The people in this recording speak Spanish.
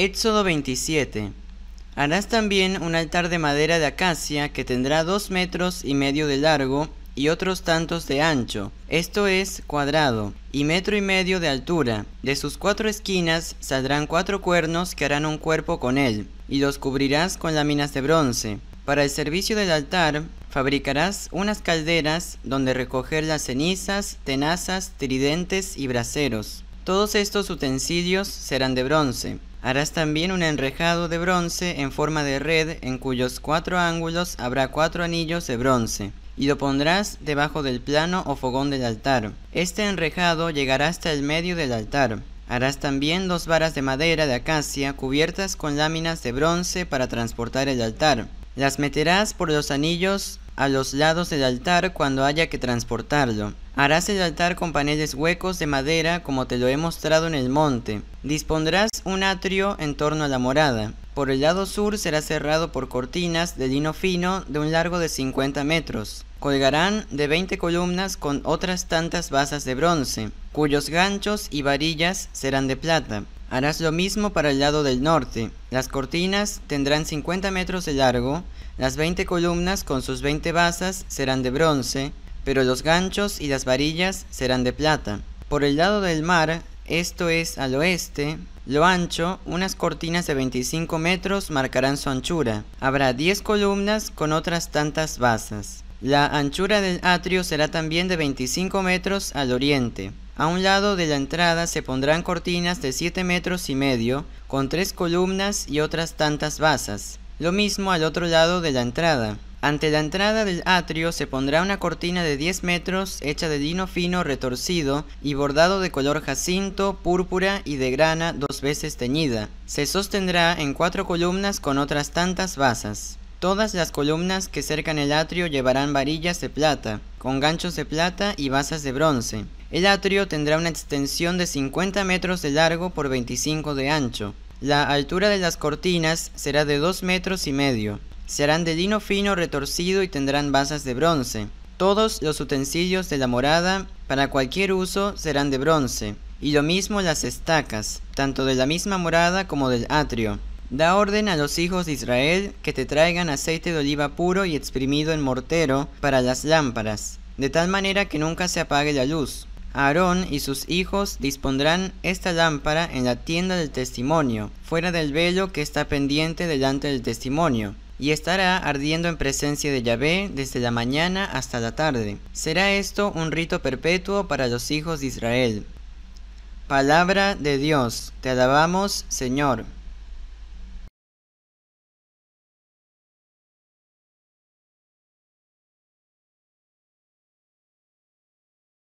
Éxodo 27. Harás también un altar de madera de acacia que tendrá dos metros y medio de largo y otros tantos de ancho, esto es cuadrado, y metro y medio de altura. De sus cuatro esquinas saldrán cuatro cuernos que harán un cuerpo con él, y los cubrirás con láminas de bronce. Para el servicio del altar, fabricarás unas calderas donde recoger las cenizas, tenazas, tridentes y braseros. Todos estos utensilios serán de bronce. Harás también un enrejado de bronce en forma de red en cuyos cuatro ángulos habrá cuatro anillos de bronce, y lo pondrás debajo del plano o fogón del altar. Este enrejado llegará hasta el medio del altar. Harás también dos varas de madera de acacia cubiertas con láminas de bronce para transportar el altar. Las meterás por los anillos a los lados del altar cuando haya que transportarlo. Harás el altar con paneles huecos de madera como te lo he mostrado en el monte. Dispondrás un atrio en torno a la morada. Por el lado sur será cerrado por cortinas de lino fino de un largo de 50 metros. Colgarán de 20 columnas con otras tantas basas de bronce, cuyos ganchos y varillas serán de plata. Harás lo mismo para el lado del norte. Las cortinas tendrán 50 metros de largo, las 20 columnas con sus 20 basas serán de bronce, pero los ganchos y las varillas serán de plata. Por el lado del mar, esto es al oeste, lo ancho, unas cortinas de 25 metros marcarán su anchura. Habrá 10 columnas con otras tantas basas. La anchura del atrio será también de 25 metros al oriente. A un lado de la entrada se pondrán cortinas de 7 metros y medio, con tres columnas y otras tantas basas. Lo mismo al otro lado de la entrada. Ante la entrada del atrio se pondrá una cortina de 10 metros hecha de lino fino retorcido y bordado de color jacinto, púrpura y de grana dos veces teñida. Se sostendrá en cuatro columnas con otras tantas basas. Todas las columnas que cercan el atrio llevarán varillas de plata, con ganchos de plata y basas de bronce. El atrio tendrá una extensión de 50 metros de largo por 25 de ancho. La altura de las cortinas será de 2 metros y medio. Serán de lino fino retorcido y tendrán basas de bronce. Todos los utensilios de la morada para cualquier uso serán de bronce, y lo mismo las estacas, tanto de la misma morada como del atrio. Da orden a los hijos de Israel que te traigan aceite de oliva puro y exprimido en mortero para las lámparas, de tal manera que nunca se apague la luz. Aarón y sus hijos dispondrán esta lámpara en la tienda del testimonio, fuera del velo que está pendiente delante del testimonio y estará ardiendo en presencia de Yahvé desde la mañana hasta la tarde. Será esto un rito perpetuo para los hijos de Israel. Palabra de Dios, te alabamos, Señor.